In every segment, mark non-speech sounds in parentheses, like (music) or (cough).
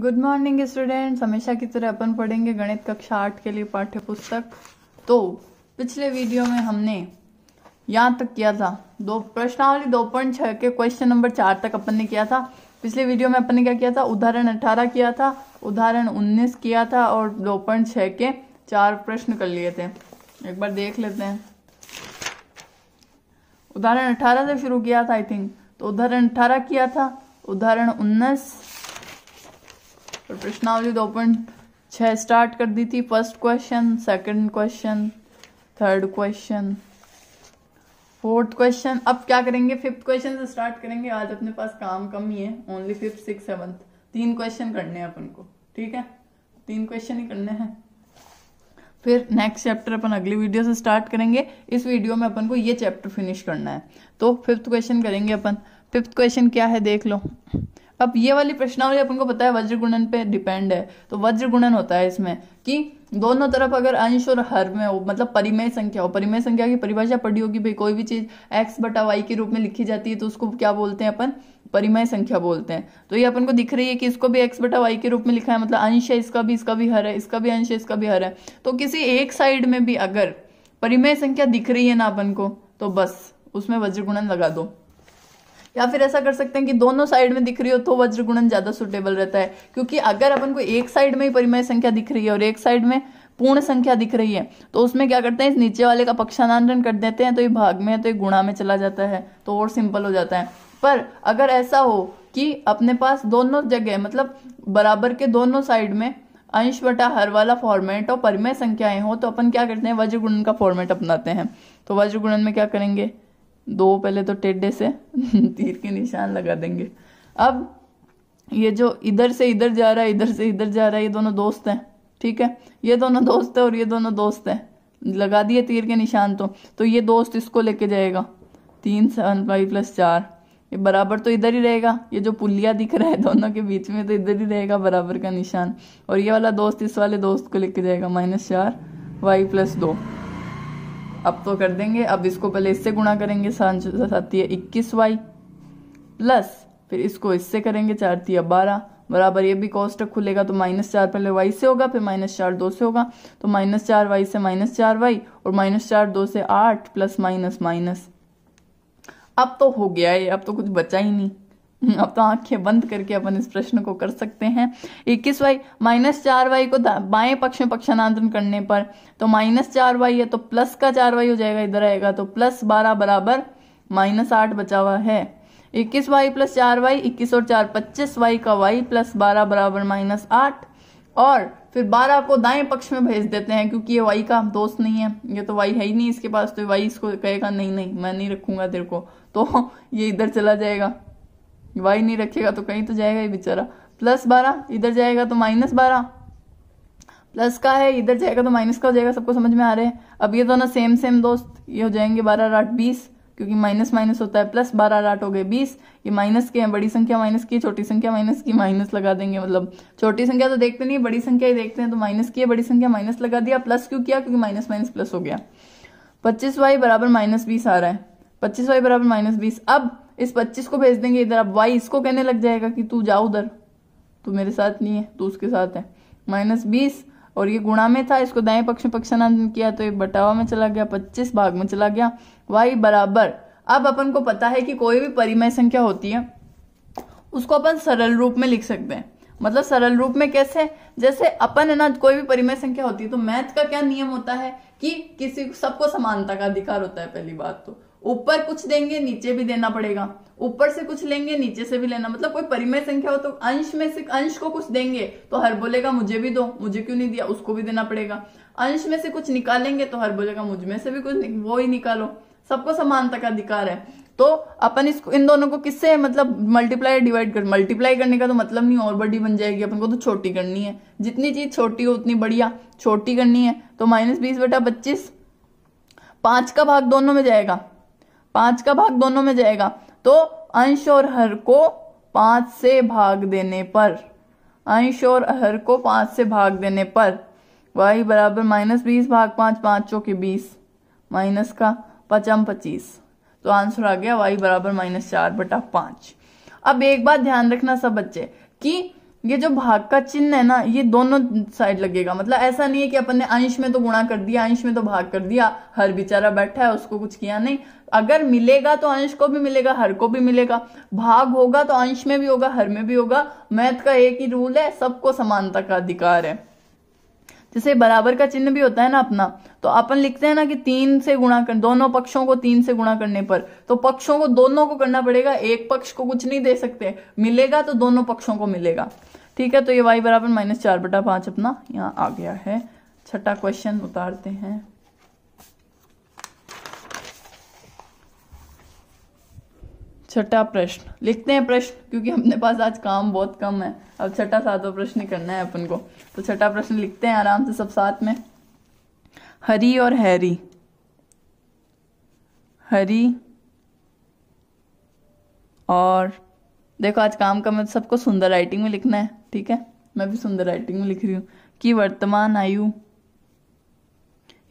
good morning students हमेशा की तरह अपन पढ़ेंगे गणित कक्षा आठ के लिए पाठ्य पुस्तक तो पिछले वीडियो में हमने यहाँ तक किया था दो प्रश्नावली दो पॉइंट छः के क्वेश्चन नंबर चार तक अपन ने किया था पिछले वीडियो में अपन ने क्या किया था उदाहरण अठारह किया था उदाहरण उन्नीस किया था और दो पॉइंट छः के चार प्रश्न कर लिए थे एक बार देख लेते हैं उदाहरण अठारह से शुरू किया था आई थिंक तो उदाहरण अठारह किया था उदाहरण उन्नीस और प्रश्नावली दो पॉइंट छः स्टार्ट कर दी थी first question second question third question fourth question अब क्या करेंगे फिफ्थ क्वेश्चन से स्टार्ट करेंगे आज अपने पास काम कम ही है ओनली फिफ्थ सिक्स सेवन्थ तीन क्वेश्चन करने हैं अपन को ठीक है तीन क्वेश्चन ही करने हैं फिर नेक्स्ट चैप्टर अपन अगली वीडियो से स्टार्ट करेंगे इस वीडियो में अपन को ये चैप्टर फिनिश करना है तो फिफ्थ क्वेश्चन करेंगे अपन फिफ्थ क्वेश्चन क्या है देख लो अब ये वाली प्रश्नावली अपन को पता है वज्र गुणन पे डिपेंड है तो वज्र गुणन होता है इसमें कि दोनों तरफ अगर अंश और हर में हो मतलब परिमेय संख्या हो परिमेय संख्या की परिभाषा पढ़ी होगी भाई कोई भी चीज एक्स बटा वाई के रूप में लिखी जाती है तो उसको क्या बोलते हैं अपन परिमय संख्या बोलते हैं तो ये अपन को दिख रही है कि इसको भी एक्स बटा वाई के रूप में लिखा है मतलब अंश है इसका भी इसका भी हर है इसका भी अंश है इसका भी हर है तो किसी एक साइड में भी अगर परिमेय संख्या दिख रही है ना अपन को तो बस उसमें वज्रगुणन लगा दो या फिर ऐसा कर सकते हैं कि दोनों साइड में दिख रही हो तो वज्रगुणन ज्यादा सुटेबल रहता है क्योंकि अगर अपन को एक साइड में ही परिमय संख्या दिख रही है और एक साइड में पूर्ण संख्या दिख रही है तो उसमें क्या करते हैं इस नीचे वाले का पक्षानांतरण कर देते हैं तो ये भाग में है तो ये गुणा में चला जाता है तो और सिंपल हो जाता है पर अगर ऐसा हो कि अपने पास दोनों जगह मतलब बराबर के दोनों साइड में अंश बटा हर वाला फॉर्मेट और परिमेय संख्याएं हो तो अपन क्या करते हैं वज्रगुणन का फॉर्मेट अपनाते हैं तो वज्रगुणन में क्या करेंगे दो पहले तो टेढ़े से (laughs) तीर के निशान लगा देंगे अब ये जो इधर से इधर जा रहा है इधर से इधर जा रहा है ये दोनों दोस्त हैं ठीक है ये दोनों दोस्त हैं और ये दोनों दोस्त हैं लगा दिए तीर के निशान तो तो ये दोस्त इसको लेके जाएगा तीन सेवन फाइव प्लस चार ये बराबर तो इधर ही रहेगा ये जो पुलिया दिख रहा है दोनों के बीच में तो इधर ही रहेगा बराबर का निशान और ये वाला दोस्त इस वाले दोस्त को लेके जाएगा माइनस चार वाई प्लस दो अब तो कर देंगे अब इसको पहले इससे गुणा करेंगे साथी इक्कीस वाई प्लस फिर इसको इससे करेंगे चार तीय बारह बराबर ये भी कॉस्ट खुलेगा तो माइनस चार पहले वाई से होगा फिर माइनस चार दो से होगा तो माइनस चार वाई से माइनस चार वाई और माइनस चार दो से आठ प्लस माइनस माइनस अब तो हो गया है अब तो कुछ बचा ही नहीं (laughs) अब तो आंखें बंद करके अपन इस प्रश्न को कर सकते हैं इक्कीस वाई माइनस चार वाई को बाएं पक्ष में पक्षांतरण करने पर तो माइनस चार वाई है तो प्लस का चार वाई हो जाएगा इधर आएगा तो प्लस बारह बराबर माइनस आठ बचा हुआ है इक्कीस वाई प्लस चार वाई इक्कीस और चार पच्चीस वाई का वाई प्लस बारह बराबर माइनस आठ और फिर बारह को दाएं पक्ष में भेज देते हैं क्योंकि ये वाई का दोस्त नहीं है ये तो वाई है ही नहीं इसके पास तो वाई इसको कहेगा नहीं नहीं मैं नहीं रखूंगा तेरे को तो (laughs) ये इधर चला जाएगा वाई नहीं रखेगा तो कहीं तो जाएगा ही बेचारा प्लस बारह इधर जाएगा तो माइनस बारह प्लस का है इधर जाएगा तो माइनस का हो जाएगा सबको समझ में आ रहे हैं अब ये दोनों सेम सेम दोस्त ये हो जाएंगे बारह आठ बीस क्योंकि माइनस माइनस होता है प्लस बारह आठ हो गए बीस ये माइनस के हैं बड़ी संख्या माइनस की छोटी संख्या माइनस की माइनस लगा देंगे मतलब छोटी संख्या तो देखते नहीं बड़ी संख्या ही देखते हैं तो माइनस की है बड़ी संख्या माइनस लगा दिया प्लस क्यों किया क्योंकि माइनस माइनस प्लस हो गया पच्चीस वाई बराबर माइनस बीस आ रहा है पच्चीस वाई बराबर माइनस बीस अब इस पच्चीस को भेज देंगे इधर अब वाई इसको कहने लग जाएगा कि तू जाओ उधर तू मेरे साथ नहीं है तू उसके साथ है माइनस बीस और ये गुणा में था इसको दाएं पक्ष में पक्षांतरण किया तो ये बटावा में चला गया पच्चीस भाग में चला गया वाई बराबर अब अपन को पता है कि कोई भी परिमय संख्या होती है उसको अपन सरल रूप में लिख सकते हैं मतलब सरल रूप में कैसे जैसे अपन है ना कोई भी परिमय संख्या होती है तो मैथ का क्या नियम होता है कि किसी सबको समानता का अधिकार होता है पहली बात तो ऊपर कुछ देंगे नीचे भी देना पड़ेगा ऊपर से कुछ लेंगे नीचे से भी लेना मतलब कोई परिमेय संख्या हो तो अंश में से अंश को कुछ देंगे तो हर बोलेगा मुझे भी दो मुझे क्यों नहीं दिया उसको भी देना पड़ेगा अंश में से कुछ निकालेंगे तो हर बोलेगा मुझ में से भी कुछ वो ही निकालो सबको समानता का अधिकार है तो अपन इसको इन दोनों को किससे मतलब मल्टीप्लाई डिवाइड कर मल्टीप्लाई करने का तो मतलब नहीं और बड़ी बन जाएगी अपन को तो छोटी करनी है जितनी चीज छोटी हो उतनी बढ़िया छोटी करनी है तो माइनस बीस बटा पच्चीस पांच का भाग दोनों में जाएगा पांच का भाग दोनों में जाएगा तो अंश और हर को पांच से भाग देने पर अंश और हर को पांच से भाग देने पर वाई बराबर माइनस बीस भाग पांच पांच चौके बीस माइनस का पचम पच्चीस तो आंसर आ गया वाई बराबर माइनस चार बटा पांच अब एक बात ध्यान रखना सब बच्चे कि ये जो भाग का चिन्ह है ना ये दोनों साइड लगेगा मतलब ऐसा नहीं है कि अपन ने अंश में तो गुणा कर दिया अंश में तो भाग कर दिया हर बेचारा बैठा है उसको कुछ किया नहीं अगर मिलेगा तो अंश को भी मिलेगा हर को भी मिलेगा भाग होगा तो अंश में भी होगा हर में भी होगा मैथ का एक ही रूल है सबको समानता का अधिकार है जैसे बराबर का चिन्ह भी होता है ना अपना तो अपन लिखते हैं ना कि तीन से गुणा कर दोनों पक्षों को तीन से गुणा करने पर तो पक्षों को दोनों को करना पड़ेगा एक पक्ष को कुछ नहीं दे सकते मिलेगा तो दोनों पक्षों को मिलेगा ठीक है तो ये वाई बराबर माइनस चार बटा पांच अपना यहाँ आ गया है छठा क्वेश्चन उतारते हैं छठा प्रश्न लिखते हैं प्रश्न क्योंकि अपने पास आज काम बहुत कम है अब छठा सातवा प्रश्न करना है अपन को तो छठा प्रश्न लिखते हैं आराम से सब साथ में हरी और हैरी हरी और देखो आज काम का मैं मतलब सबको सुंदर राइटिंग में लिखना है ठीक है मैं भी सुंदर राइटिंग में लिख रही हूँ कि वर्तमान आयु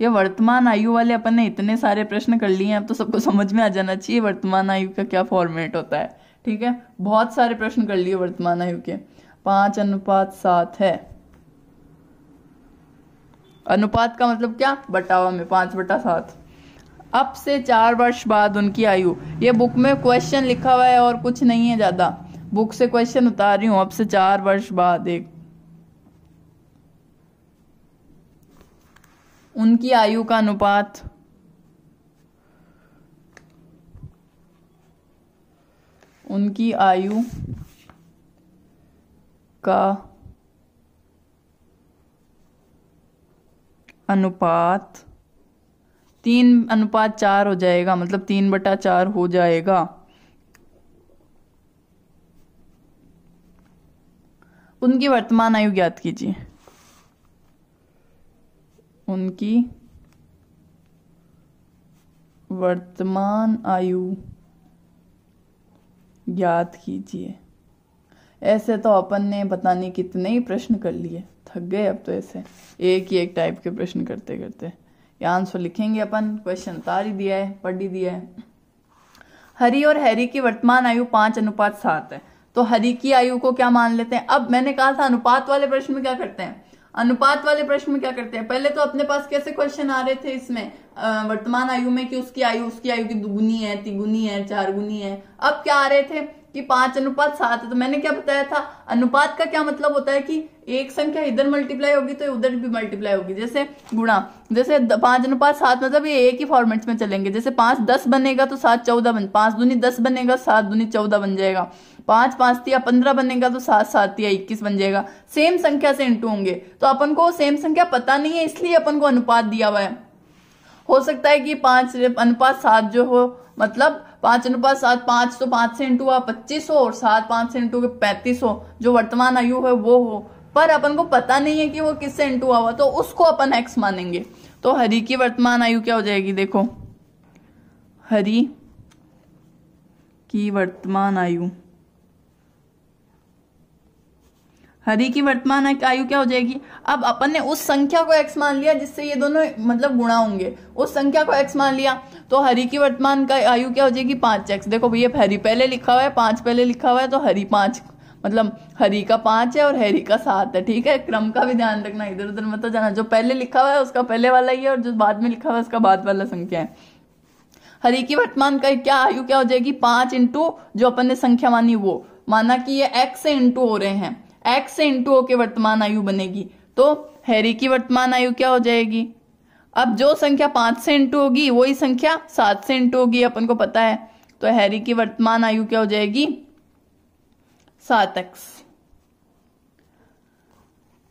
ये वर्तमान आयु वाले अपन ने इतने सारे प्रश्न कर लिए हैं अब तो सबको समझ में आ जाना चाहिए वर्तमान आयु का क्या फॉर्मेट होता है ठीक है बहुत सारे प्रश्न कर लिए वर्तमान आयु के पांच अनुपात सात है अनुपात का मतलब क्या बटावा में पांच बटा सात अब से चार वर्ष बाद उनकी आयु ये बुक में क्वेश्चन लिखा हुआ है और कुछ नहीं है ज़्यादा बुक से क्वेश्चन उतार रही हूँ अब से चार वर्ष बाद एक उनकी आयु का अनुपात उनकी आयु का अनुपात तीन अनुपात चार हो जाएगा मतलब तीन बटा चार हो जाएगा उनकी वर्तमान आयु ज्ञात कीजिए उनकी वर्तमान आयु याद कीजिए ऐसे तो अपन ने पता नहीं कितने ही प्रश्न कर लिए थक गए अब तो ऐसे एक ही एक टाइप के प्रश्न करते करते आंसर लिखेंगे अपन क्वेश्चन उतार ही दिया है पढ़ ही दिया है हरी और हैरी की वर्तमान आयु पांच अनुपात सात है तो हरी की आयु को क्या मान लेते हैं अब मैंने कहा था अनुपात वाले प्रश्न में क्या करते हैं अनुपात वाले प्रश्न में क्या करते हैं पहले तो अपने पास कैसे क्वेश्चन आ रहे थे इसमें वर्तमान आयु में कि उसकी आयु उसकी आयु की दुगुनी है तिगुनी है चार गुनी है अब क्या आ रहे थे कि पांच अनुपात सात है तो मैंने क्या बताया था अनुपात का क्या मतलब होता है कि एक संख्या इधर मल्टीप्लाई होगी तो उधर भी मल्टीप्लाई होगी जैसे गुणा जैसे पांच अनुपात सात मतलब ये एक ही फॉर्मेट में चलेंगे जैसे पांच दस बनेगा तो सात चौदह बन पांच दूनी दस बनेगा सात दूनी चौदह बन जाएगा पांच पांच या पंद्रह बनेगा तो सात सात या इक्कीस बन जाएगा सेम संख्या से इंटू होंगे तो अपन को सेम संख्या पता नहीं है इसलिए अपन को अनुपात दिया हुआ है हो सकता है कि पांच अनुपात सात जो हो मतलब पांच अनुपात सात पांच तो पांच से इंटू हुआ पच्चीस हो और सात पांच से इंटू पैंतीस हो जो वर्तमान आयु है वो हो पर अपन को पता नहीं है कि वो किससे इंटू हुआ हुआ तो उसको अपन एक्स मानेंगे तो हरी की वर्तमान आयु क्या हो जाएगी देखो हरी की वर्तमान आयु हरि की वर्तमान आयु क्या हो जाएगी अब अपन ने उस संख्या को एक्स मान लिया जिससे ये दोनों मतलब गुणा होंगे उस संख्या को एक्स मान लिया तो हरि की वर्तमान का आयु क्या हो जाएगी पांच एक्स देखो भैया हरी पहले लिखा हुआ है पांच पहले लिखा हुआ है तो हरी पांच मतलब हरी का पांच है और हरी का सात है ठीक है क्रम का भी ध्यान रखना इधर उधर मत जाना जो पहले लिखा हुआ है उसका पहले वाला ही है और जो बाद में लिखा हुआ है उसका बाद वाला संख्या है हरी की वर्तमान का क्या आयु क्या हो जाएगी पांच इंटू जो अपन ने संख्या मानी वो माना कि ये एक्स से इंटू हो रहे हैं एक्स से इंटू ओ वर्तमान आयु बनेगी तो हैरी की वर्तमान आयु क्या हो जाएगी अब जो संख्या पांच से इंटू होगी वही संख्या सात से इंटू होगी अपन को पता है तो हैरी की वर्तमान आयु क्या हो जाएगी सात एक्स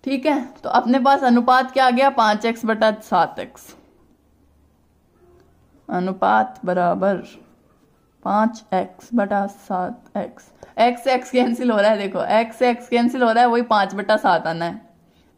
ठीक है तो अपने पास अनुपात क्या आ गया पांच एक्स बटा सात एक्स अनुपात बराबर पांच एक्स बटा सात एक्स एक्स एक्स कैंसिल हो रहा है देखो एक्स एक्स कैंसिल हो रहा है वही पाँच बटा सात आना है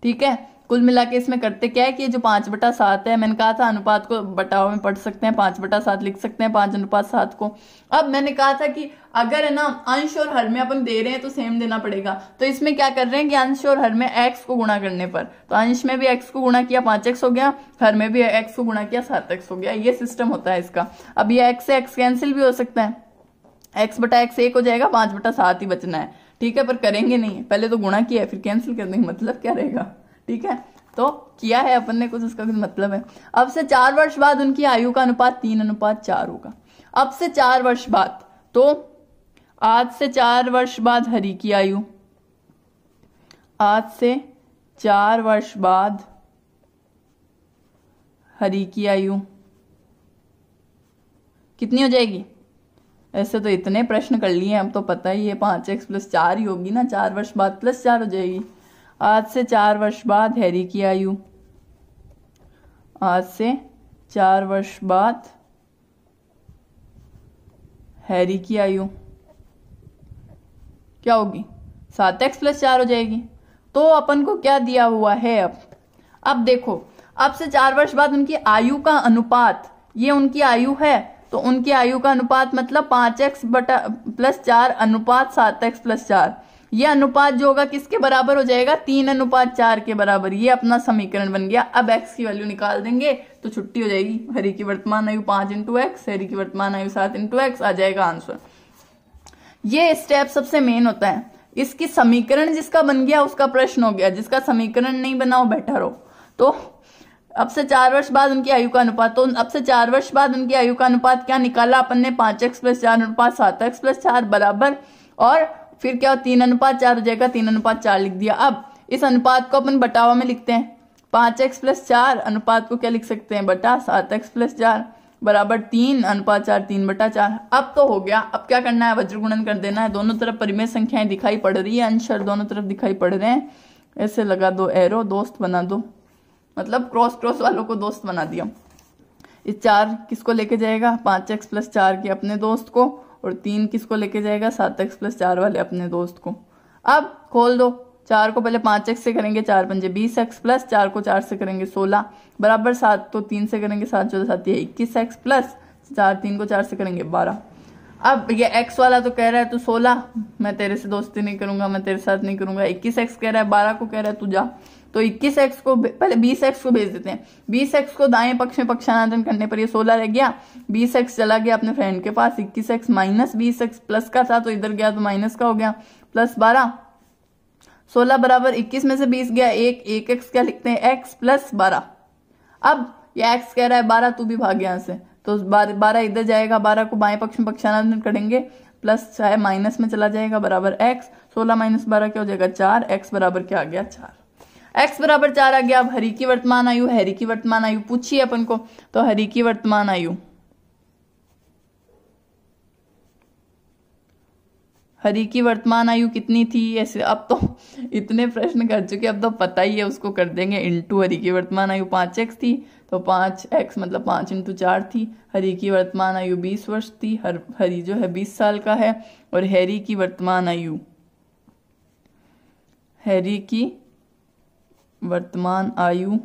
ठीक है कुल मिला के इसमें करते क्या है कि ये जो पाँच बटा सात है मैंने कहा था अनुपात को बटाव में पढ़ सकते हैं पाँच बटा सात लिख सकते हैं पाँच अनुपात सात को अब मैंने कहा था कि अगर है ना अंश और हर में अपन दे रहे हैं तो सेम देना पड़ेगा तो इसमें क्या कर रहे हैं कि अंश और हर में एक्स को गुणा करने पर तो अंश में भी एक्स को गुणा किया पाँच एक्स हो गया हर में भी एक्स को गुणा किया सात एक्स हो गया ये सिस्टम होता है इसका अब ये एक्स से एक्स कैंसिल भी हो सकता है एक्स बटा एक्स एक हो जाएगा पांच बटा सात ही बचना है ठीक है पर करेंगे नहीं पहले तो गुणा किया है फिर कैंसिल कर देंगे मतलब क्या रहेगा ठीक है तो किया है अपन ने कुछ उसका कुछ मतलब है अब से चार वर्ष बाद उनकी आयु का अनुपात तीन अनुपात चार होगा अब से चार वर्ष बाद तो आज से चार वर्ष बाद हरी की आयु आज से चार वर्ष बाद हरी की आयु कितनी हो जाएगी ऐसे तो इतने प्रश्न कर लिए हम तो पता ही है पाँच एक्स प्लस चार ही होगी ना चार वर्ष बाद प्लस चार हो जाएगी आज से चार वर्ष बाद हैरी की आयु आज से चार वर्ष बाद हैरी की आयु क्या होगी सात एक्स प्लस चार हो जाएगी तो अपन को क्या दिया हुआ है अब अब देखो अब से चार वर्ष बाद उनकी आयु का अनुपात ये उनकी आयु है तो उनकी आयु का अनुपात मतलब पांच एक्स बटा प्लस चार अनुपात सात एक्स प्लस चार ये अनुपात जो होगा किसके बराबर हो जाएगा तीन अनुपात चार के बराबर ये अपना समीकरण बन गया अब एक्स की वैल्यू निकाल देंगे तो छुट्टी हो जाएगी हरी की वर्तमान आयु पांच इंटू एक्स हरी की वर्तमान आयु सात इंटू एक्स आ जाएगा आंसर ये स्टेप सबसे मेन होता है इसकी समीकरण जिसका बन गया उसका प्रश्न हो गया जिसका समीकरण नहीं बना वो बेटर हो तो अब से चार वर्ष बाद उनकी आयु का अनुपात तो अब से चार वर्ष बाद उनकी आयु का अनुपात क्या निकाला अपन ने पांच एक्स प्लस चार अनुपात सात एक्स प्लस चार बराबर और फिर क्या तीन अनुपात चार हो जाएगा तीन अनुपात चार लिख दिया अब इस अनुपात को अपन बटावा में लिखते हैं पांच एक्स प्लस चार अनुपात को क्या लिख सकते हैं बटा सात एक्स प्लस चार बराबर तीन अनुपात चार तीन बटा चार अब तो हो गया अब क्या करना है वज्रगुणन कर देना है दोनों तरफ परिमेय संख्याएं दिखाई पड़ रही है अंशर दोनों तरफ दिखाई पड़ रहे हैं ऐसे लगा दो एरो दोस्त बना दो मतलब क्रॉस क्रॉस वालों को दोस्त बना दिया इस चार किसको लेके जाएगा पांच एक्स प्लस चार के अपने दोस्त को और तीन किसको लेके जाएगा सात एक्स प्लस चार वाले अपने दोस्त को अब खोल दो चार को पहले पांच एक्स से करेंगे चार पंजे बीस एक्स प्लस चार को चार से करेंगे सोलह बराबर सात तो तीन से करेंगे सात चौदह सात ये इक्कीस एक्स प्लस चार तीन को चार से करेंगे बारह अब ये एक्स वाला तो कह रहा है तू सोलह मैं तेरे से दोस्ती नहीं करूंगा मैं तेरे साथ नहीं करूंगा इक्कीस एक्स कह रहा है बारह को कह रहा है तू जा तो इक्कीस एक्स को पहले बीस एक्स को भेज देते हैं बीस एक्स को दाएं पक्ष में पक्षानादन करने पर ये सोलह रह गया बीस एक्स चला गया अपने फ्रेंड के पास इक्कीस एक्स माइनस बीस एक्स प्लस का था तो इधर गया तो माइनस का हो गया प्लस बारह सोलह बराबर इक्कीस में से बीस गया एक एक एक्स क्या लिखते हैं एक्स प्लस बारह अब ये एक्स कह रहा है बारह तू भी भाग यहां से तो बारह इधर जाएगा बारह को बाएं पक्ष में पक्षानादन करेंगे प्लस चाहे माइनस में चला जाएगा बराबर एक्स सोलह माइनस बारह क्या हो जाएगा चार एक्स बराबर क्या आ गया चार एक्स बराबर चार आ गया अब हरी की वर्तमान आयु हरी की वर्तमान आयु पूछिए अपन को तो हरी की वर्तमान आयु हरी की वर्तमान आयु कितनी थी ऐसे अब तो इतने प्रश्न कर चुके अब तो पता ही है उसको कर देंगे इंटू हरी की वर्तमान आयु पांच एक्स थी तो पांच एक्स मतलब पांच इंटू चार थी हरी की वर्तमान आयु बीस वर्ष थी हर हरी जो है बीस साल का है और हैरी की वर्तमान आयु हैरी की वर्तमान आयु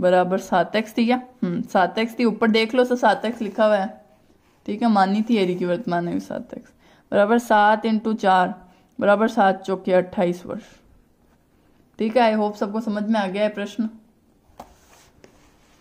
बराबर सात एक्स थी है हम्म, सात एक्स थी ऊपर देख लो तो सात एक्स लिखा हुआ है ठीक है मानी थी एरी की वर्तमान आयु सात एक्स बराबर सात इंटू चार बराबर सात चौके अट्ठाईस वर्ष ठीक है आई होप सबको समझ में आ गया है प्रश्न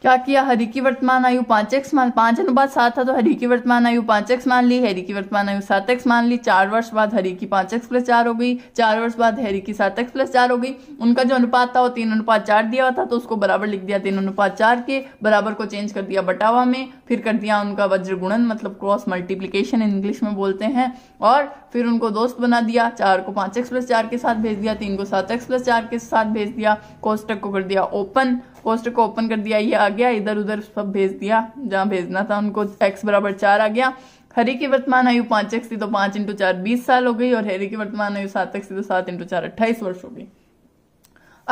क्या किया हरी की वर्तमान आयु पांच एक्स मान पांच अनुपात सात था तो हरी की वर्तमान आयु पांच एक्स मान ली हरी की वर्तमान आयु सात एक्स मान ली चार वर्ष बाद हरी की पांच एक्स प्लस चार हो गई चार वर्ष बाद हरी की सात एक्स प्लस चार हो गई उनका जो अनुपात था वो तीन अनुपात चार दिया हुआ था तो उसको बराबर लिख दिया तीन अनुपात चार के बराबर को चेंज कर दिया बटावा में फिर कर दिया उनका वज्र गुणन मतलब क्रॉस मल्टीप्लीकेशन इंग्लिश में बोलते हैं और फिर उनको दोस्त बना दिया चार को पांच एक्स प्लस चार के साथ भेज दिया तीन को सात एक्स प्लस चार के साथ भेज दिया कोष्टक को कर दिया ओपन पोस्टर को ओपन कर दिया ये आ गया इधर उधर सब भेज दिया जहाँ भेजना था उनको एक्स बराबर चार आ गया हरी की वर्तमान आयु पाँच एक्स थी तो पाँच इंटू चार बीस साल हो गई और हरी की वर्तमान आयु सात एक्स थी तो सात इंटू चार अट्ठाईस वर्ष हो गई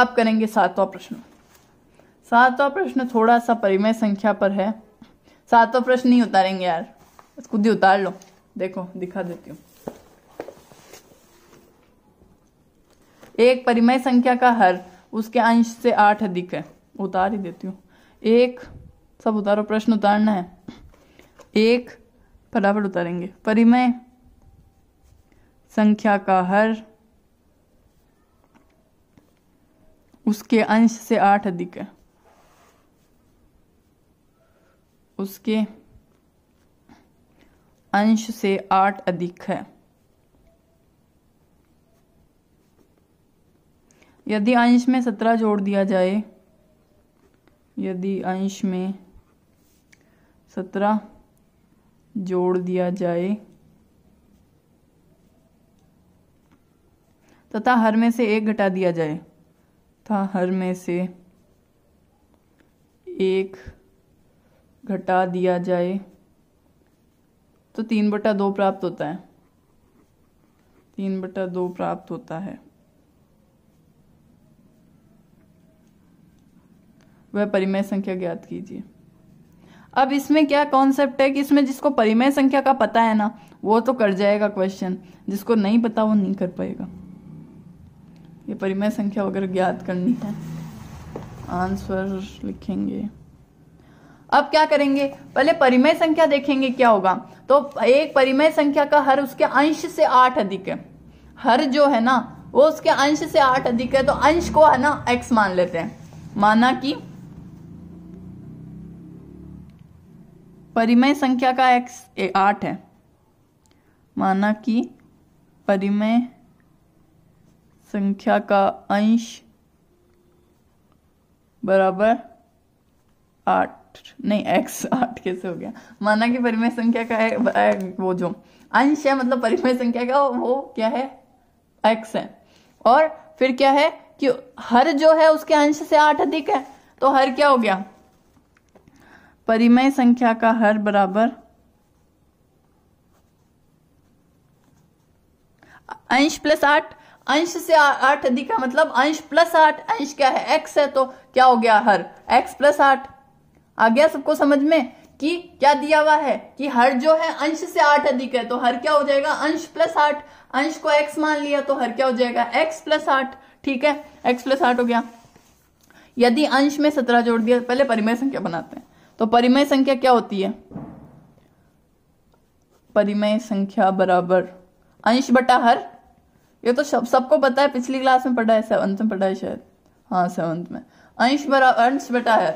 अब करेंगे सातवां प्रश्न सातवां प्रश्न थोड़ा सा परिमय संख्या पर है सातवां प्रश्न नहीं उतारेंगे यार खुद ही उतार लो देखो दिखा देती हूँ एक परिमय संख्या का हर उसके अंश से आठ अधिक है उतार ही देती हूँ एक सब उतारो प्रश्न उतारना है एक फटाफट उतारेंगे परिमय संख्या का हर उसके अंश से आठ अधिक है उसके अंश से आठ अधिक है यदि अंश में सत्रह जोड़ दिया जाए यदि अंश में सत्रह जोड़ दिया जाए तथा हर में से एक घटा दिया जाए तथा हर में से एक घटा दिया जाए तो तीन बटा दो प्राप्त होता है तीन बटा दो प्राप्त होता है वह परिमेय संख्या ज्ञात कीजिए अब इसमें क्या कॉन्सेप्ट है कि इसमें जिसको परिमेय संख्या का पता है ना वो तो कर जाएगा क्वेश्चन जिसको नहीं पता वो नहीं कर पाएगा ये परिमेय संख्या वगैरह ज्ञात करनी है आंसर लिखेंगे अब क्या करेंगे पहले परिमेय संख्या देखेंगे क्या होगा तो एक परिमेय संख्या का हर उसके अंश से आठ अधिक है हर जो है ना वो उसके अंश से आठ अधिक है तो अंश को है ना एक्स मान लेते हैं माना कि परिमय संख्या का एक्स आठ है माना कि परिमय संख्या का अंश बराबर आठ नहीं एक्स आठ कैसे हो गया माना कि परिमय संख्या का है वो जो अंश है मतलब परिमय संख्या का वो क्या है एक्स है और फिर क्या है कि हर जो है उसके अंश से आठ अधिक है तो हर क्या हो गया परिमय संख्या का हर बराबर अंश प्लस आठ अंश से आठ अधिक है मतलब अंश प्लस आठ अंश क्या है एक्स है तो क्या हो गया हर एक्स प्लस आठ आ गया सबको समझ में कि क्या दिया हुआ है कि हर जो है अंश से आठ अधिक है तो हर क्या हो जाएगा अंश प्लस आठ अंश को एक्स मान लिया तो हर क्या हो जाएगा एक्स प्लस आठ ठीक है एक्स प्लस आठ हो गया यदि अंश में सत्रह जोड़ दिया पहले परिमय संख्या बनाते हैं तो परिमय संख्या क्या होती है परिमय संख्या बराबर अंश बटा हर ये तो सब सबको पता है पिछली क्लास में पढ़ा है सेवंथ में पढ़ा है शायद हाँ सेवंथ में अंश बराबर अंश बटा हर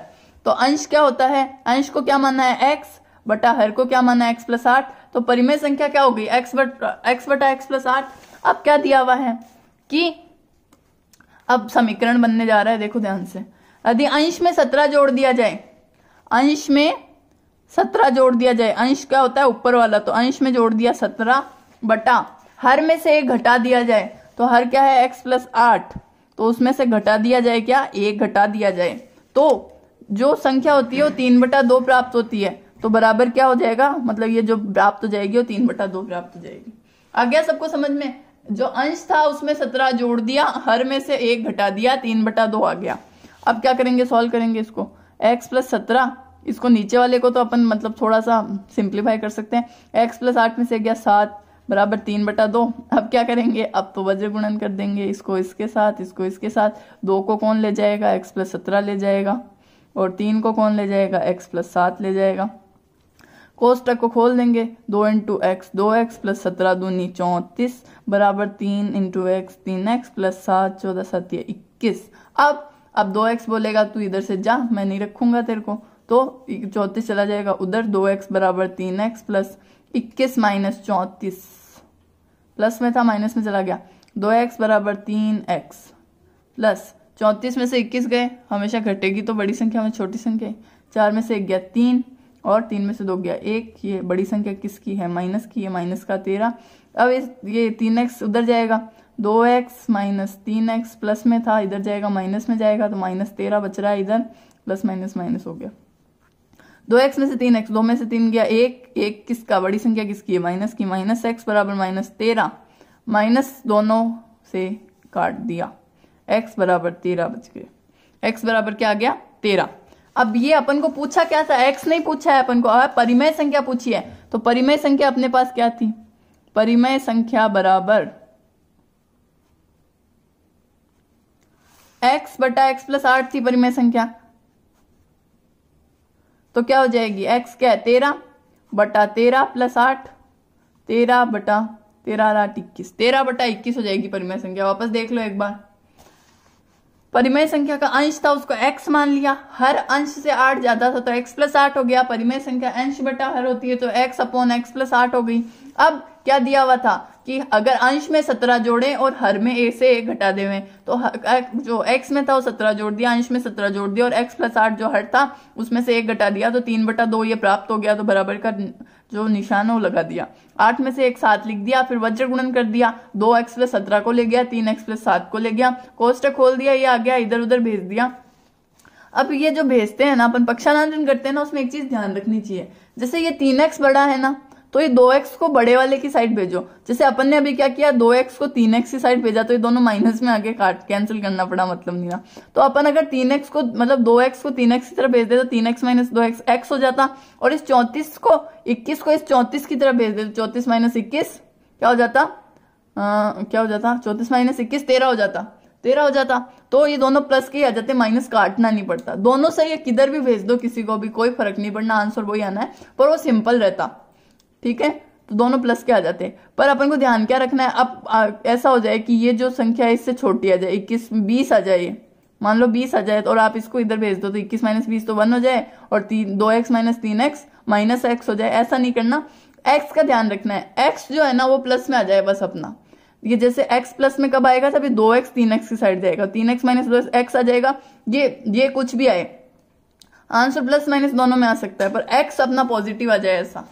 तो अंश क्या होता है अंश को क्या माना है एक्स बटा हर को क्या माना है एक्स प्लस आठ तो परिमय संख्या क्या होगी एक्स बट एक्स बटा एक्स प्लस आठ अब क्या दिया हुआ है कि अब समीकरण बनने जा रहा है देखो ध्यान से यदि अंश में सत्रह जोड़ दिया जाए अंश में सत्रह जोड़ दिया जाए अंश क्या होता है ऊपर वाला तो अंश में जोड़ दिया सत्रह बटा हर में से एक घटा दिया जाए तो हर क्या है एक्स प्लस आठ तो उसमें से घटा दिया जाए क्या एक घटा दिया जाए तो जो संख्या होती है वो तीन बटा दो प्राप्त होती है तो बराबर क्या हो जाएगा मतलब ये जो प्राप्त हो जाएगी वो तीन बटा दो प्राप्त हो जाएगी आ गया सबको समझ में जो अंश था उसमें सत्रह जोड़ दिया हर में से एक घटा दिया तीन बटा दो आ गया अब क्या करेंगे सॉल्व करेंगे इसको एक्स प्लस सत्रह इसको नीचे वाले को तो अपन मतलब थोड़ा सा सिंप्लीफाई कर सकते हैं एक्स प्लस आठ में से गया सात बराबर तीन बटा दो अब क्या करेंगे अब तो वज्र गुणन कर देंगे इसको इसके साथ इसको इसके साथ दो को कौन ले जाएगा एक्स प्लस सत्रह ले जाएगा और तीन को कौन ले जाएगा एक्स प्लस सात ले जाएगा कोष्टक को खोल देंगे दो इंटू एक्स दो एक्स प्लस सत्रह दूनी चौंतीस बराबर तीन इंटू एक्स तीन एक्स प्लस सात चौदह सत्य इक्कीस अब अब दो एक्स बोलेगा तू इधर से जा मैं नहीं रखूंगा तेरे को तो चौंतीस चला जाएगा उधर दो एक्स बराबर तीन एक्स प्लस इक्कीस माइनस चौंतीस प्लस में था माइनस में चला गया दो एक्स बराबर तीन एक्स प्लस चौंतीस में से इक्कीस गए हमेशा घटेगी तो बड़ी संख्या में छोटी संख्या चार में से एक गया तीन और तीन में से दो गया एक ये बड़ी संख्या किसकी है माइनस की है माइनस का तेरह अब ये तीन एक्स उधर जाएगा दो एक्स माइनस तीन एक्स प्लस में था इधर जाएगा माइनस में जाएगा तो माइनस तेरह बच रहा है इधर प्लस माइनस माइनस हो गया दो एक्स में से तीन एक्स दो में से तीन गया एक एक किसका बड़ी संख्या किसकी है माइनस की माइनस एक्स बराबर माइनस तेरह माइनस दोनों से काट दिया एक्स बराबर तेरह बच गए एक्स बराबर क्या आ गया तेरह अब ये अपन को पूछा क्या था एक्स नहीं पूछा है अपन को अब परिमय संख्या पूछी है तो परिमय संख्या अपने पास क्या थी परिमय संख्या बराबर एक्स बटा एक्स प्लस आठ थी परिमय संख्या तो क्या हो जाएगी एक्स क्या है तेरह बटा तेरह प्लस आठ तेरह बटा तेरह आठ इक्कीस तेरह बटा इक्कीस हो जाएगी परिमय संख्या वापस देख लो एक बार परिमय संख्या का अंश था उसको x मान लिया हर अंश से आठ ज्यादा था तो x प्लस आठ हो गया परिमय संख्या अंश बटा हर होती है तो x अपॉन एक्स प्लस आठ हो गई अब क्या दिया हुआ था कि अगर अंश में सत्रह जोड़े और हर में ए से एक घटा देवे तो जो एक्स में था वो सत्रह जोड़ दिया अंश में सत्रह जोड़ दिया और एक्स प्लस आठ जो हर था उसमें से एक घटा दिया तो तीन बटा दो ये प्राप्त हो गया तो बराबर का जो निशान वो लगा दिया आठ में से एक सात लिख दिया फिर वज्र गुणन कर दिया दो एक्स प्लस सत्रह को ले गया तीन एक्स प्लस सात को ले गया कोष्ट खोल दिया ये आ गया इधर उधर भेज दिया अब ये जो भेजते हैं ना अपन पक्षानंदन करते हैं ना उसमें एक चीज ध्यान रखनी चाहिए जैसे ये तीन एक्स बड़ा है ना तो ये दो एक्स को बड़े वाले की साइड भेजो जैसे अपन ने अभी क्या किया दो एक्स को तीन एक्स की साइड भेजा तो ये दोनों माइनस में आगे काट कैंसिल करना पड़ा मतलब नहीं ना तो अपन अगर तीन एक्स को मतलब दो एक्स को तीन एक्स की तरफ भेज दे तो तीन एक्स माइनस दो एक्स एक्स हो जाता और इस चौंतीस को इक्कीस को इस चौतीस की तरफ भेज तो चौंतीस माइनस इक्कीस क्या हो जाता आ, क्या हो जाता चौंतीस माइनस इक्कीस तेरह हो जाता तेरह हो जाता तो ये दोनों प्लस के ही आ जाते माइनस काटना नहीं पड़ता दोनों से ये किधर भी भेज दो किसी को भी कोई फर्क नहीं पड़ना आंसर वही आना है पर वो सिंपल रहता ठीक है तो दोनों प्लस के आ जाते हैं पर अपन को ध्यान क्या रखना है अब ऐसा हो जाए कि ये जो संख्या है इससे छोटी आ जाए इक्कीस बीस आ जाए मान लो बीस आ जाए तो और आप इसको इधर भेज दो तो इक्कीस माइनस बीस तो वन हो जाए और तीन दो एक्स माइनस तीन एक्स माइनस एक्स हो जाए ऐसा नहीं करना एक्स का ध्यान रखना है एक्स जो है ना वो प्लस में आ जाए बस अपना ये जैसे एक्स प्लस में कब आएगा तभी दो एक्स तीन एक्स की साइड जाएगा तीन एक्स माइनस दो एक्स आ जाएगा ये ये कुछ भी आए आंसर प्लस माइनस दोनों में आ सकता है पर एक्स अपना पॉजिटिव आ जाए ऐसा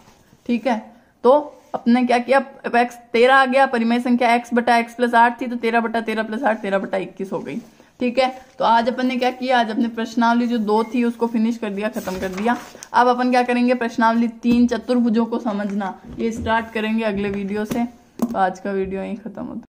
ठीक है तो अपने क्या किया एक्स तेरह आ गया परिमय संख्या एक्स बटा एक्स प्लस आठ थी तो तेरह बटा तेरह प्लस आठ तेरह बटा इक्कीस हो गई ठीक है तो आज अपन ने क्या किया आज अपने प्रश्नावली जो दो थी उसको फिनिश कर दिया खत्म कर दिया अब अपन क्या करेंगे प्रश्नावली तीन चतुर्भुजों को समझना ये स्टार्ट करेंगे अगले वीडियो से तो आज का वीडियो यही खत्म होता